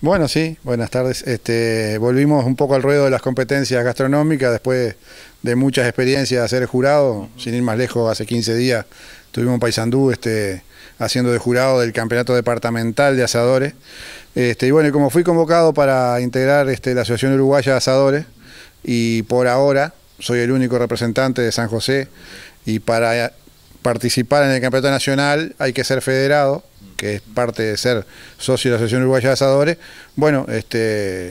Bueno, sí, buenas tardes. Este, volvimos un poco al ruedo de las competencias gastronómicas después de muchas experiencias de ser jurado. Sin ir más lejos, hace 15 días tuvimos un paisandú este, haciendo de jurado del campeonato departamental de asadores. Este, y bueno, como fui convocado para integrar este, la Asociación Uruguaya de Asadores, y por ahora soy el único representante de San José, y para participar en el campeonato nacional hay que ser federado que es parte de ser socio de la Asociación Uruguaya de Asadores, bueno, este,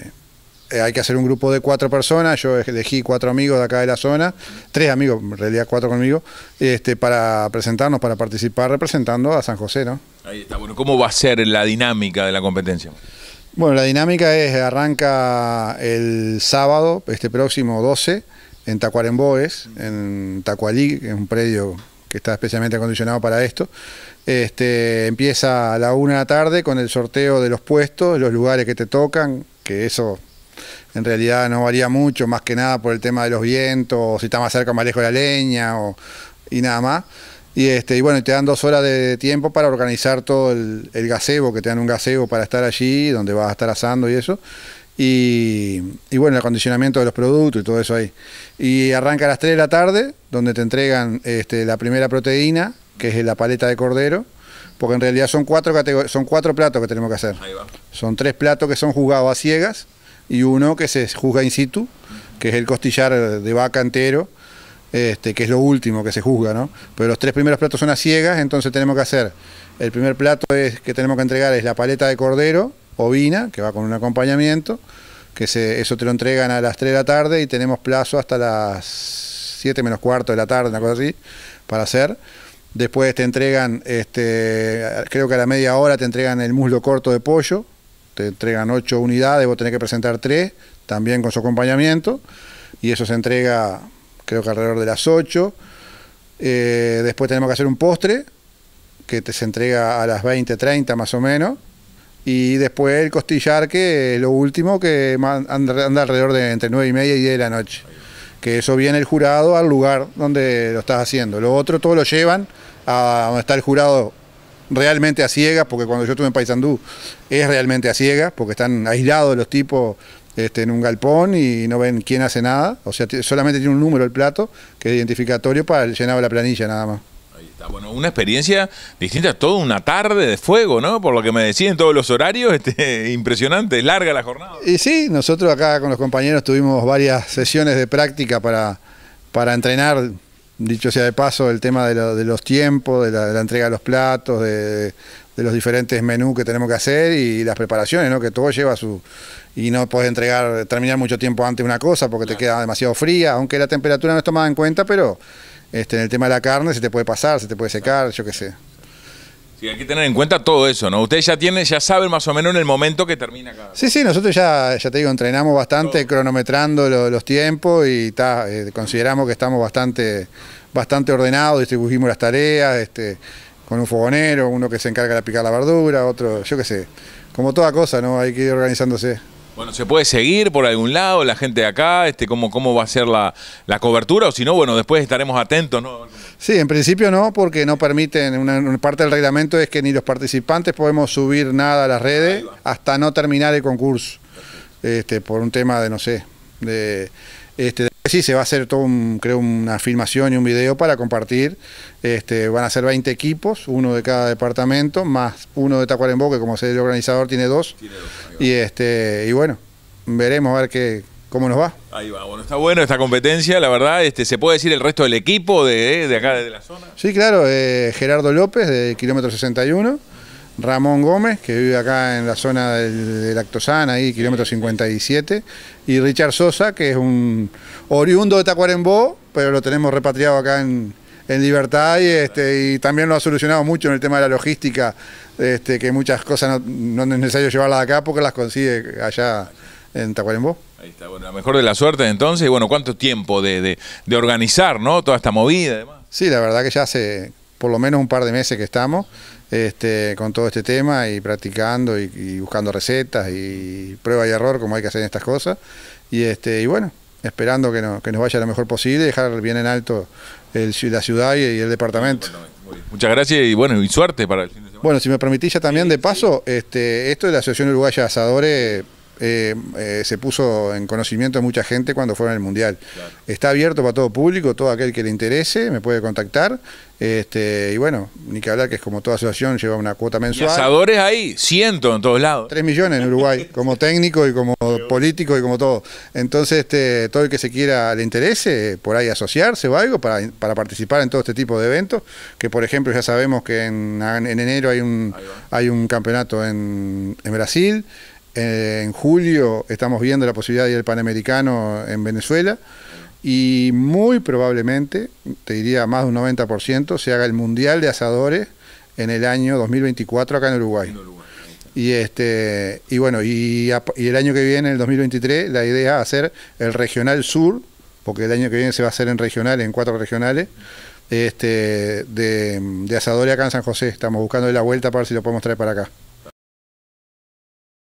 eh, hay que hacer un grupo de cuatro personas, yo elegí cuatro amigos de acá de la zona, tres amigos, en realidad cuatro conmigo, este, para presentarnos, para participar representando a San José, ¿no? Ahí está, bueno, ¿cómo va a ser la dinámica de la competencia? Bueno, la dinámica es, arranca el sábado, este próximo 12, en Tacuarembóes, en Tacualí, que es un predio que está especialmente acondicionado para esto. Este, empieza a la una de la tarde con el sorteo de los puestos, los lugares que te tocan, que eso en realidad no varía mucho, más que nada por el tema de los vientos, si está más cerca más lejos la leña o, y nada más. Y, este, y bueno, te dan dos horas de tiempo para organizar todo el, el, gazebo, que te dan un gazebo para estar allí, donde vas a estar asando y eso. Y, bueno, el acondicionamiento de los productos y todo eso ahí. Y arranca a las 3 de la tarde, donde te entregan este, la primera proteína, que es la paleta de cordero, porque en realidad son cuatro, son cuatro platos que tenemos que hacer. Son tres platos que son juzgados a ciegas y uno que se juzga in situ, que es el costillar de vaca entero. Este, que es lo último que se juzga, ¿no? Pero los tres primeros platos son a ciegas, entonces tenemos que hacer, el primer plato es, que tenemos que entregar es la paleta de cordero, ovina, que va con un acompañamiento, que se, eso te lo entregan a las 3 de la tarde y tenemos plazo hasta las 7 menos cuarto de la tarde, una cosa así, para hacer. Después te entregan, este, creo que a la media hora te entregan el muslo corto de pollo, te entregan 8 unidades, vos tenés que presentar 3, también con su acompañamiento, y eso se entrega creo que alrededor de las 8. Eh, después tenemos que hacer un postre, que te se entrega a las 20, 30 más o menos. Y después el costillar, que es lo último, que anda alrededor de entre 9 y media y 10 de la noche. Que eso viene el jurado al lugar donde lo estás haciendo. Lo otro todo lo llevan a donde está el jurado realmente a ciegas, porque cuando yo estuve en Paysandú es realmente a ciegas, porque están aislados los tipos este, en un galpón y no ven quién hace nada. O sea, solamente tiene un número el plato que es identificatorio para el llenado de la planilla nada más. Ahí está. Bueno, una experiencia distinta, toda una tarde de fuego, ¿no? Por lo que me decían todos los horarios, este, impresionante, larga la jornada. Y sí, nosotros acá con los compañeros tuvimos varias sesiones de práctica para, para entrenar, dicho sea de paso, el tema de, los tiempos, de la, entrega de los platos, de, de los diferentes menús que tenemos que hacer y las preparaciones, ¿no? Que todo lleva su... Y no puedes entregar, terminar mucho tiempo antes una cosa porque te queda demasiado fría, aunque la temperatura no es tomada en cuenta, pero este, en el tema de la carne se te puede pasar, se te puede secar, yo qué sé. Sí, hay que tener en cuenta todo eso, ¿no? Ustedes ya tienen, ya saben más o menos en el momento que termina cada. Sí, sí, nosotros ya, ya te digo, entrenamos bastante, cronometrando los tiempos y eh, consideramos que estamos bastante, bastante ordenados, distribuimos las tareas, este, con un fogonero, uno que se encarga de picar la verdura, otro, yo qué sé. Como toda cosa, ¿no? Hay que ir organizándose. Bueno, ¿se puede seguir por algún lado la gente de acá? Este, ¿cómo, ¿Cómo va a ser la, cobertura? O si no, bueno, después estaremos atentos, ¿no? Sí, en principio no, porque no permiten, una, una parte del reglamento es que ni los participantes podemos subir nada a las redes hasta no terminar el concurso, este, por un tema de, no sé, de... Este, sí, se va a hacer todo creo, una filmación y un video para compartir. Este, van a ser 20 equipos, uno de cada departamento, más uno de Tacuarembó, que como ser el organizador tiene dos. y este, y bueno, veremos a ver qué, ¿Cómo nos va? Ahí va, bueno, está bueno esta competencia, la verdad, este, ¿se puede decir el resto del equipo de, acá de la zona? Sí, claro, eh, Gerardo López, de Kilómetro 61, Ramón Gómez, que vive acá en la zona de, Lactosana, ahí, kilómetro 57, y Richard Sosa, que es un oriundo de Tacuarembó, pero lo tenemos repatriado acá en, libertad y, este, y también lo ha solucionado mucho en el tema de la logística, este, que muchas cosas no, es necesario llevarlas acá porque las consigue allá en Tacuarembó. Ahí está, bueno, la mejor de la suerte entonces, y bueno, cuánto tiempo de, organizar, ¿no? Toda esta movida, Sí, la verdad que ya se por lo menos un par de meses que estamos este, con todo este tema y practicando y, buscando recetas y prueba y error como hay que hacer en estas cosas. Y, este, y bueno, esperando que, nos vaya lo mejor posible y dejar bien en alto el, la ciudad y, el departamento. Muchas gracias y bueno, y suerte para el fin de semana. Bueno, si me permitís ya también de paso, este, esto de la Asociación Uruguaya de Asadores eh, eh, se puso en conocimiento de mucha gente cuando fueron al Mundial. Está abierto para todo público, todo aquel que le interese, me puede contactar. Este, y bueno, ni que hablar que es como toda asociación, lleva una cuota mensual. asadores ahí, ¿Ciento en todos lados. Tres millones en Uruguay, como técnico y como político y como todo. Entonces, este, todo el que se quiera le interese, por ahí asociarse o algo para, participar en todo este tipo de eventos, que por ejemplo ya sabemos que en, enero hay un, hay un campeonato en, en Brasil. Eh, en julio estamos viendo la posibilidad de ir al Panamericano en Venezuela y muy probablemente, te diría más de un 90%, se haga el Mundial de Asadores en el año 2024 acá en Uruguay. y este y bueno, y, el año que viene, el 2023, la idea es hacer el Regional Sur, porque el año que viene se va a hacer en regionales, en cuatro regionales, este, de, de Asadores acá en San José. Estamos buscando la vuelta para ver si lo podemos traer para acá.